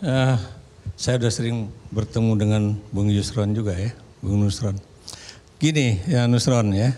Uh, saya sudah sering bertemu dengan Bung Yusron juga ya, Bung Nusron. Gini ya Nusron ya,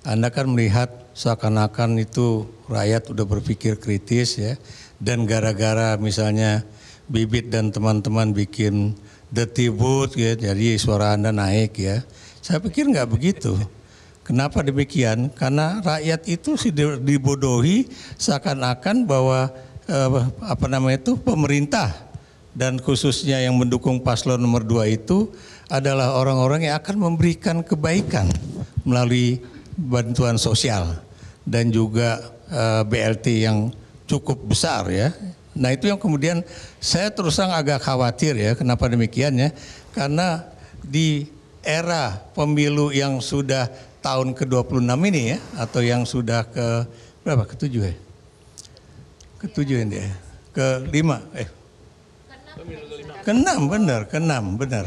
Anda kan melihat seakan-akan itu rakyat udah berpikir kritis ya, dan gara-gara misalnya Bibit dan teman-teman bikin detibut ya, jadi suara Anda naik ya. Saya pikir nggak begitu. Kenapa demikian? Karena rakyat itu dibodohi seakan-akan bahwa eh, apa namanya itu pemerintah dan khususnya yang mendukung paslon nomor dua itu adalah orang-orang yang akan memberikan kebaikan melalui bantuan sosial dan juga eh, BLT yang cukup besar ya. Nah itu yang kemudian saya terus terang agak khawatir ya kenapa demikian ya karena di era pemilu yang sudah tahun ke-26 ini ya atau yang sudah ke berapa Ketujuh? ya? Ketujuh ini ya. Ke-5 eh Kenam benar, kenam benar.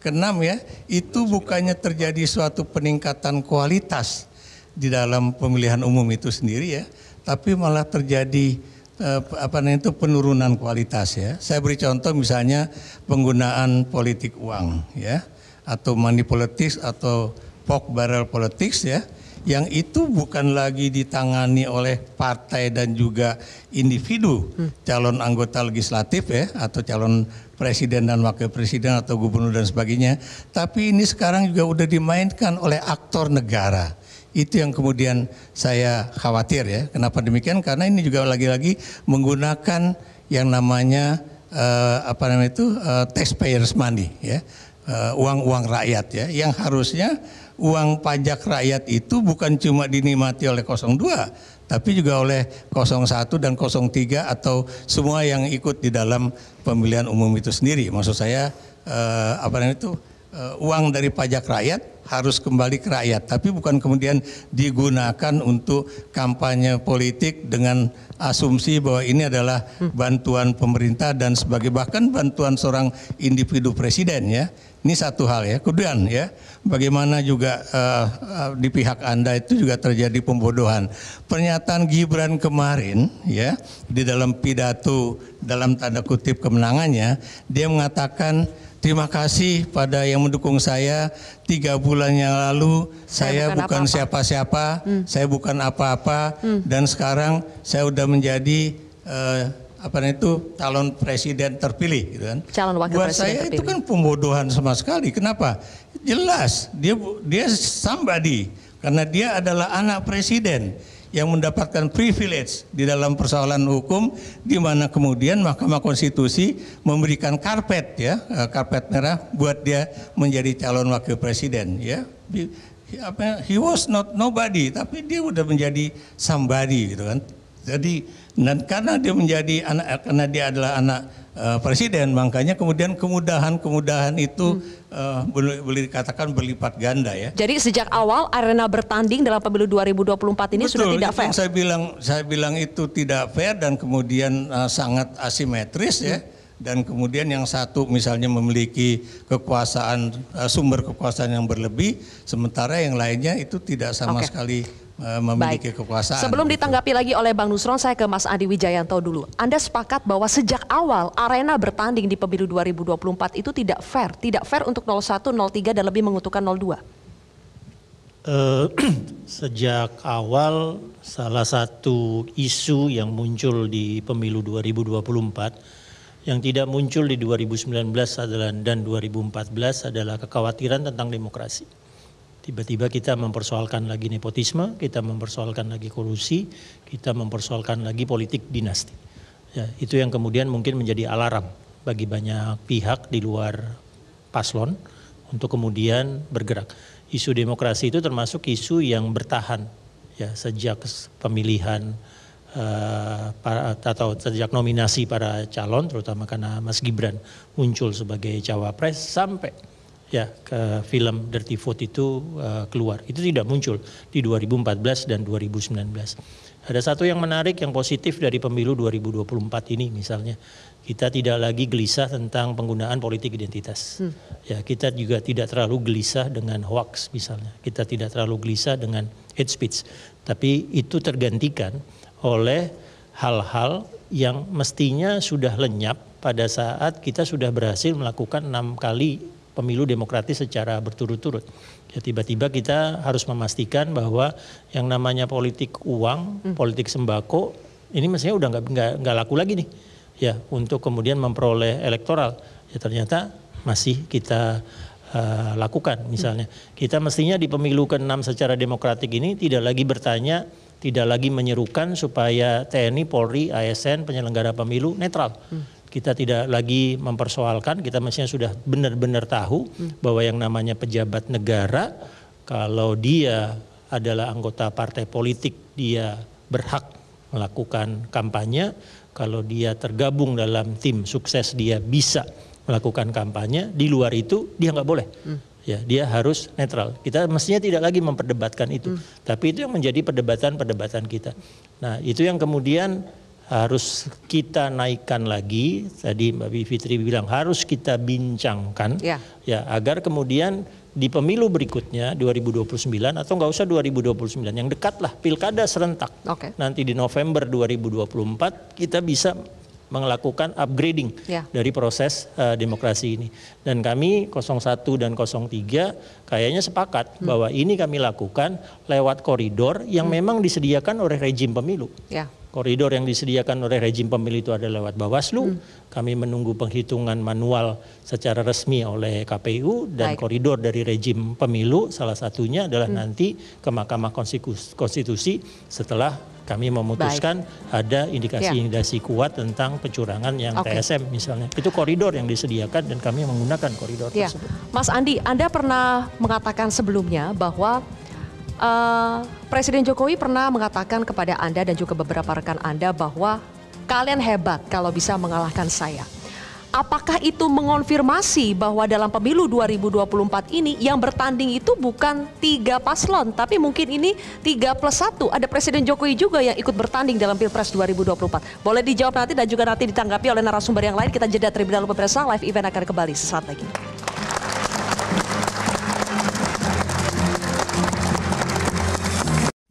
kenam ya, itu bukannya terjadi suatu peningkatan kualitas di dalam pemilihan umum itu sendiri ya, tapi malah terjadi eh, apa namanya itu penurunan kualitas ya. Saya beri contoh misalnya penggunaan politik uang ya atau money politics atau pork barrel politics ya yang itu bukan lagi ditangani oleh partai dan juga individu hmm. calon anggota legislatif ya atau calon presiden dan wakil presiden atau gubernur dan sebagainya tapi ini sekarang juga udah dimainkan oleh aktor negara itu yang kemudian saya khawatir ya kenapa demikian karena ini juga lagi-lagi menggunakan yang namanya uh, apa namanya itu uh, taxpayers money ya eh, uang-uang uh, uang -uang rakyat ya yang harusnya uang pajak rakyat itu bukan cuma dinikmati oleh 02 tapi juga oleh 01 dan 03 atau semua yang ikut di dalam pemilihan umum itu sendiri. Maksud saya eh, apa namanya itu eh, uang dari pajak rakyat harus kembali ke rakyat, tapi bukan kemudian digunakan untuk kampanye politik dengan asumsi bahwa ini adalah hmm. bantuan pemerintah dan sebagai bahkan bantuan seorang individu presiden ya. Ini satu hal ya. Kemudian ya, bagaimana juga uh, di pihak Anda itu juga terjadi pembodohan. Pernyataan Gibran kemarin ya, di dalam pidato dalam tanda kutip kemenangannya, dia mengatakan terima kasih pada yang mendukung saya tiga bulan yang lalu saya, saya bukan siapa-siapa, hmm. saya bukan apa-apa hmm. dan sekarang saya sudah menjadi uh, apa itu calon presiden terpilih gitu kan. Calon wakil Buat presiden saya terpilih. itu kan pembodohan sama sekali. Kenapa? Jelas dia dia somebody karena dia adalah anak presiden yang mendapatkan privilege di dalam persoalan hukum di mana kemudian Mahkamah Konstitusi memberikan karpet ya eh, karpet merah buat dia menjadi calon wakil presiden ya he was not nobody tapi dia udah menjadi somebody gitu kan jadi dan karena dia menjadi anak karena dia adalah anak uh, presiden makanya kemudian kemudahan-kemudahan itu hmm. uh, boleh, dikatakan berlipat ganda ya. Jadi sejak awal arena bertanding dalam pemilu 2024 ini Betul, sudah tidak fair. Saya bilang saya bilang itu tidak fair dan kemudian uh, sangat asimetris ya. hmm. ya dan kemudian yang satu misalnya memiliki kekuasaan eh, sumber kekuasaan yang berlebih sementara yang lainnya itu tidak sama okay. sekali eh, memiliki Baik. kekuasaan. Sebelum gitu. ditanggapi lagi oleh Bang Nusron, saya ke Mas Adi Wijayanto dulu. Anda sepakat bahwa sejak awal arena bertanding di pemilu 2024 itu tidak fair, tidak fair untuk 01, 03 dan lebih mengutukan 02. Uh, sejak awal salah satu isu yang muncul di pemilu 2024 yang tidak muncul di 2019 adalah dan 2014 adalah kekhawatiran tentang demokrasi. Tiba-tiba kita mempersoalkan lagi nepotisme, kita mempersoalkan lagi korupsi, kita mempersoalkan lagi politik dinasti. Ya, itu yang kemudian mungkin menjadi alarm bagi banyak pihak di luar paslon untuk kemudian bergerak. Isu demokrasi itu termasuk isu yang bertahan ya sejak pemilihan uh, para, atau sejak nominasi para calon terutama karena Mas Gibran muncul sebagai cawapres sampai ya ke film Dirty Vote itu uh, keluar. Itu tidak muncul di 2014 dan 2019. Ada satu yang menarik yang positif dari pemilu 2024 ini misalnya kita tidak lagi gelisah tentang penggunaan politik identitas. Hmm. Ya, kita juga tidak terlalu gelisah dengan hoax misalnya. Kita tidak terlalu gelisah dengan hate speech. Tapi itu tergantikan oleh hal-hal yang mestinya sudah lenyap pada saat kita sudah berhasil melakukan enam kali pemilu demokratis secara berturut-turut. Ya tiba-tiba kita harus memastikan bahwa yang namanya politik uang, hmm. politik sembako ini mestinya udah nggak nggak laku lagi nih. Ya untuk kemudian memperoleh elektoral. Ya ternyata masih kita uh, lakukan misalnya. Hmm. Kita mestinya di pemilu ke-6 secara demokratik ini tidak lagi bertanya tidak lagi menyerukan supaya TNI, Polri, ASN, penyelenggara pemilu netral. Hmm. Kita tidak lagi mempersoalkan, kita mestinya sudah benar-benar tahu hmm. bahwa yang namanya pejabat negara kalau dia adalah anggota partai politik, dia berhak melakukan kampanye. Kalau dia tergabung dalam tim sukses, dia bisa melakukan kampanye. Di luar itu, dia nggak boleh. Hmm ya dia harus netral. Kita mestinya tidak lagi memperdebatkan itu, hmm. tapi itu yang menjadi perdebatan-perdebatan kita. Nah, itu yang kemudian harus kita naikkan lagi. Tadi Mbak Fitri bilang harus kita bincangkan ya, ya agar kemudian di pemilu berikutnya 2029 atau nggak usah 2029 yang dekat lah pilkada serentak okay. nanti di November 2024 kita bisa melakukan upgrading ya. dari proses uh, demokrasi ini. Dan kami 01 dan 03 kayaknya sepakat hmm. bahwa ini kami lakukan lewat koridor yang hmm. memang disediakan oleh rejim pemilu. Ya koridor yang disediakan oleh rejim pemilu itu adalah lewat Bawaslu. Hmm. Kami menunggu penghitungan manual secara resmi oleh KPU dan Baik. koridor dari rejim pemilu salah satunya adalah hmm. nanti ke Mahkamah Konstitusi, setelah kami memutuskan Baik. ada indikasi-indikasi ya. kuat tentang kecurangan yang okay. TSM misalnya. Itu koridor yang disediakan dan kami menggunakan koridor ya. tersebut. Mas Andi, Anda pernah mengatakan sebelumnya bahwa Eh, Presiden Jokowi pernah mengatakan kepada Anda dan juga beberapa rekan Anda bahwa kalian hebat kalau bisa mengalahkan saya. Apakah itu mengonfirmasi bahwa dalam pemilu 2024 ini yang bertanding itu bukan tiga paslon, tapi mungkin ini tiga plus satu. Ada Presiden Jokowi juga yang ikut bertanding dalam Pilpres 2024. Boleh dijawab nanti dan juga nanti ditanggapi oleh narasumber yang lain. Kita jeda terlebih dahulu pemirsa, live event akan kembali sesaat lagi.